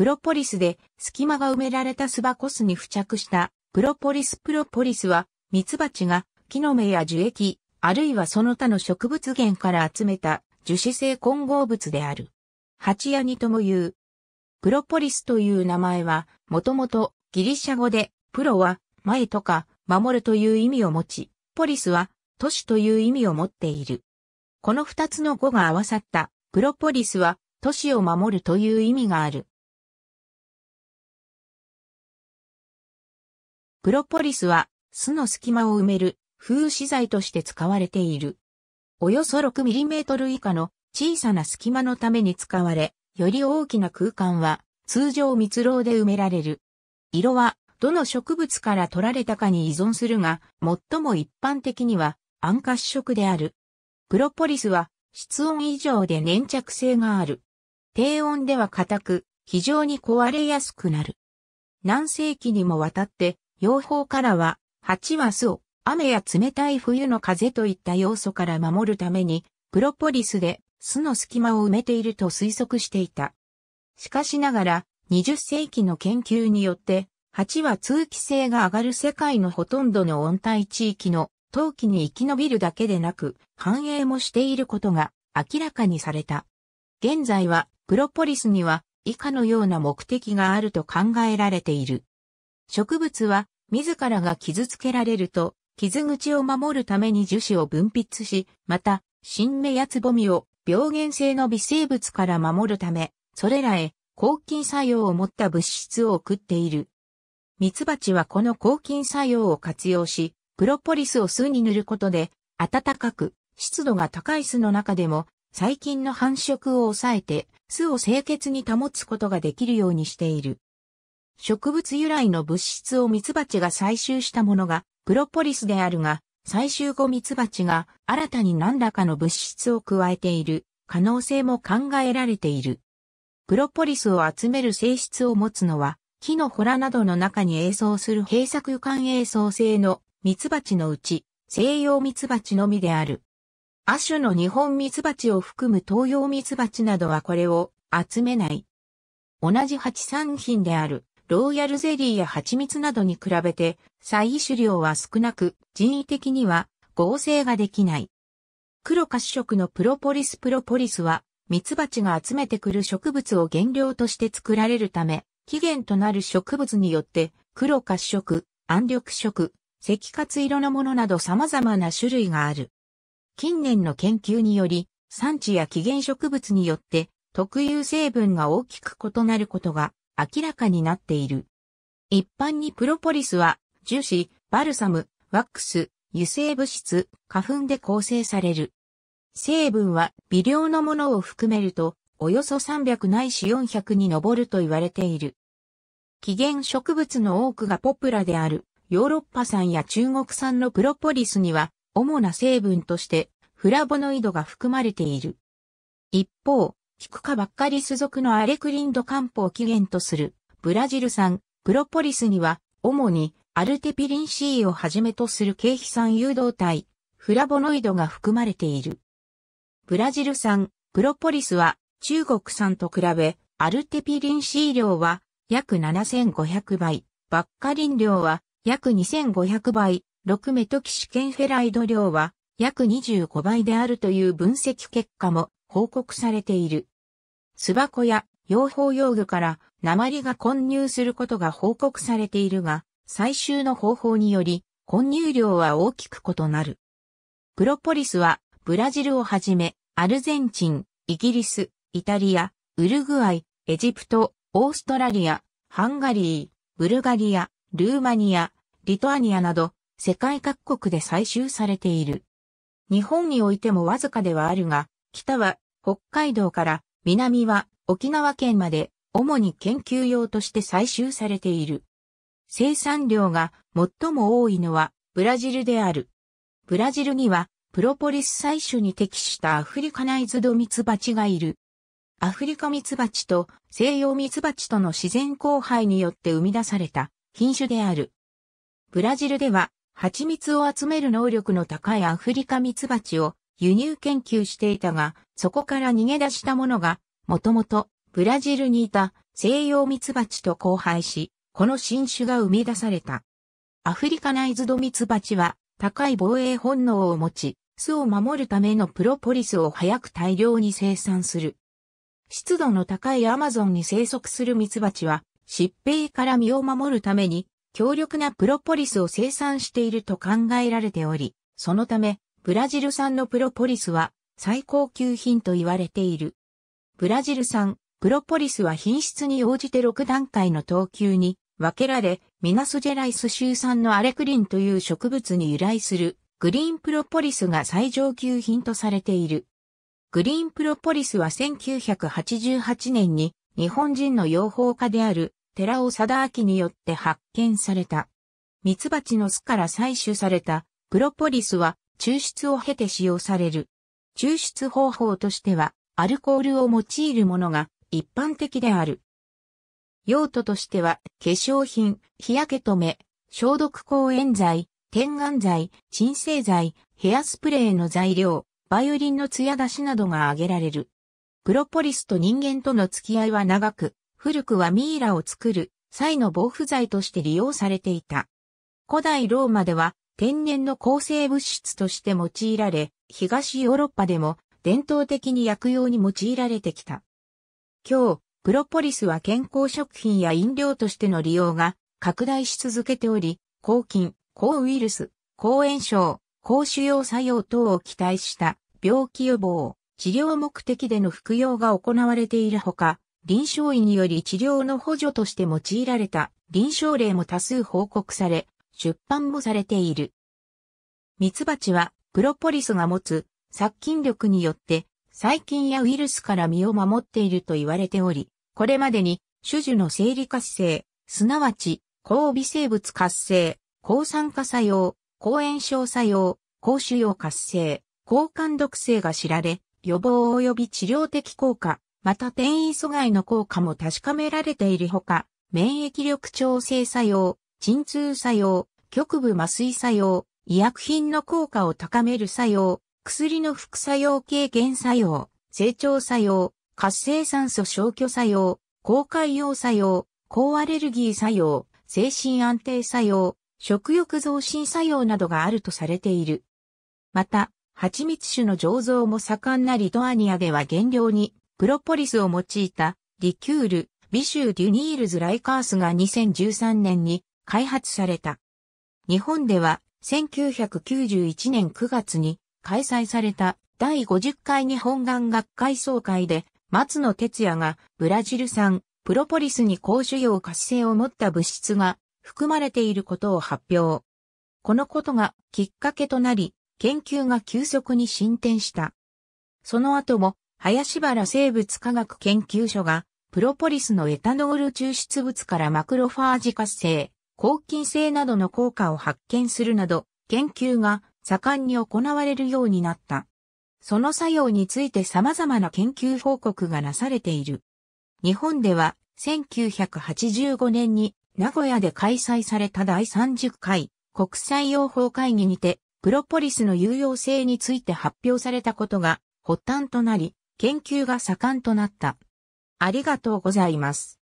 プロポリスで隙間が埋められた巣箱巣に付着したプロポリスプロポリスは蜜蜂が木の芽や樹液、あるいはその他の植物源から集めた樹脂性混合物である。蜂屋にとも言う。プロポリスという名前は、もともとギリシャ語で、プロは前とか守るという意味を持ち、ポリスは都市という意味を持っている。この二つの語が合わさったプロポリスは都市を守るという意味がある。プロポリスは巣の隙間を埋める風刺材として使われている。およそ 6mm 以下の小さな隙間のために使われ、より大きな空間は通常蜜蝋で埋められる。色はどの植物から取られたかに依存するが、最も一般的には暗褐色である。プロポリスは室温以上で粘着性がある。低温では硬く、非常に壊れやすくなる。何世紀にもわたって用法からは、蜂は巣を雨や冷たい冬の風といった要素から守るために、プロポリスで巣の隙間を埋めていると推測していた。しかしながら、20世紀の研究によって、蜂は通気性が上がる世界のほとんどの温帯地域の陶器に生き延びるだけでなく、繁栄もしていることが明らかにされた。現在は、プロポリスには以下のような目的があると考えられている。植物は自らが傷つけられると、傷口を守るために樹脂を分泌し、また、新芽やつぼみを病原性の微生物から守るため、それらへ抗菌作用を持った物質を送っている。ミツバチはこの抗菌作用を活用し、プロポリスを巣に塗ることで、暖かく、湿度が高い巣の中でも、細菌の繁殖を抑えて、巣を清潔に保つことができるようにしている。植物由来の物質をミツバチが採集したものがプロポリスであるが、採集後ミツバチが新たに何らかの物質を加えている可能性も考えられている。プロポリスを集める性質を持つのは、木のホラなどの中に映像する閉鎖間映像性のミツバチのうち、西洋ミツバチのみである。亜種の日本ミツバチを含む東洋ミツバチなどはこれを集めない。同じ蜂産品であるローヤルゼリーや蜂蜜などに比べて採取量は少なく人為的には合成ができない。黒褐色のプロポリスプロポリスは蜜蜂が集めてくる植物を原料として作られるため起源となる植物によって黒褐色、暗緑色、赤褐色のものなど様々な種類がある。近年の研究により産地や起源植物によって特有成分が大きく異なることが明らかになっている。一般にプロポリスは、樹脂、バルサム、ワックス、油性物質、花粉で構成される。成分は微量のものを含めると、およそ300ないし400に上ると言われている。起源植物の多くがポプラである、ヨーロッパ産や中国産のプロポリスには、主な成分として、フラボノイドが含まれている。一方、ヒクカバッカリス属のアレクリンド漢方を起源とするブラジル産プロポリスには主にアルテピリン C をはじめとする経皮酸誘導体フラボノイドが含まれている。ブラジル産プロポリスは中国産と比べアルテピリン C 量は約7500倍、バッカリン量は約2500倍、6メトキシケンフェライド量は約25倍であるという分析結果も報告されている。巣箱や養蜂用具から鉛が混入することが報告されているが、採集の方法により混入量は大きく異なる。プロポリスはブラジルをはじめ、アルゼンチン、イギリス、イタリア、ウルグアイ、エジプト、オーストラリア、ハンガリー、ブルガリア、ルーマニア、リトアニアなど世界各国で採集されている。日本においてもわずかではあるが、北は北海道から南は沖縄県まで主に研究用として採集されている。生産量が最も多いのはブラジルである。ブラジルにはプロポリス採取に適したアフリカナイズドミツバチがいる。アフリカミツバチと西洋ミツバチとの自然交配によって生み出された品種である。ブラジルでは蜂蜜を集める能力の高いアフリカミツバチを輸入研究していたが、そこから逃げ出したものが、もともとブラジルにいた西洋蜜蜂と交配し、この新種が生み出された。アフリカナイズド蜜蜂は高い防衛本能を持ち、巣を守るためのプロポリスを早く大量に生産する。湿度の高いアマゾンに生息する蜜蜂は、疾病から身を守るために強力なプロポリスを生産していると考えられており、そのためブラジル産のプロポリスは最高級品と言われている。ブラジル産プロポリスは品質に応じて6段階の等級に分けられ、ミナスジェライス州産のアレクリンという植物に由来するグリーンプロポリスが最上級品とされている。グリーンプロポリスは1988年に日本人の養蜂家である寺尾貞明によって発見された。ミツバチの巣から採取されたプロポリスは抽出を経て使用される。抽出方法としては、アルコールを用いるものが一般的である。用途としては、化粧品、日焼け止め、消毒抗炎剤、点眼剤、鎮静剤、ヘアスプレーの材料、バイオリンの艶出しなどが挙げられる。プロポリスと人間との付き合いは長く、古くはミイラを作る際の防腐剤として利用されていた。古代ローマでは天然の抗生物質として用いられ、東ヨーロッパでも伝統的に薬用に用いられてきた。今日、プロポリスは健康食品や飲料としての利用が拡大し続けており、抗菌、抗ウイルス、抗炎症、抗腫瘍作用等を期待した病気予防、治療目的での服用が行われているほか、臨床医により治療の補助として用いられた臨床例も多数報告され、出版もされている。ミツバチはプロポリスが持つ殺菌力によって細菌やウイルスから身を守っていると言われており、これまでに種々の生理活性、すなわち抗微生物活性、抗酸化作用、抗炎症作用、抗腫瘍活性、抗感毒性が知られ、予防及び治療的効果、また転移阻害の効果も確かめられているほか、免疫力調整作用、鎮痛作用、局部麻酔作用、医薬品の効果を高める作用、薬の副作用軽減作用、成長作用、活性酸素消去作用、抗海洋作用、抗アレルギー作用、精神安定作用、食欲増進作用などがあるとされている。また、蜂蜜酒の醸造も盛んなリトアニアでは原料に、プロポリスを用いた、リキュール、ビシュー・デュニールズ・ライカースが2013年に開発された。日本では1991年9月に開催された第50回日本眼学会総会で松野哲也がブラジル産プロポリスに高腫瘍活性を持った物質が含まれていることを発表。このことがきっかけとなり研究が急速に進展した。その後も林原生物科学研究所がプロポリスのエタノール抽出物からマクロファージ活性、抗菌性などの効果を発見するなど、研究が盛んに行われるようになった。その作用について様々な研究報告がなされている。日本では1985年に名古屋で開催された第30回国際養法会議にてプロポリスの有用性について発表されたことが発端となり研究が盛んとなった。ありがとうございます。